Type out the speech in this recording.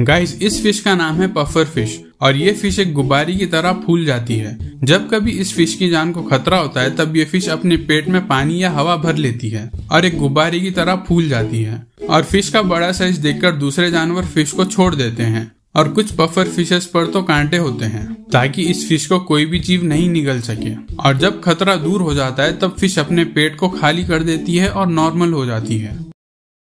guys इस fish का नाम है पफर फिश और ये फिश एक गुब्बारी की तरह फूल जाती है जब कभी इस फिश की जान को खतरा होता है तब ये फिश अपने पेट में पानी या हवा भर लेती है और एक गुब्बारी की तरह फूल जाती है और फिश का बड़ा साइज देखकर दूसरे जानवर फिश को छोड़ देते हैं और कुछ पफर फिशेस पर तो कांटे होते हैं ताकि इस फिश को कोई भी जीव नहीं निगल सके और जब खतरा दूर हो जाता है तब फिश अपने पेट को खाली कर देती है और नॉर्मल हो जाती है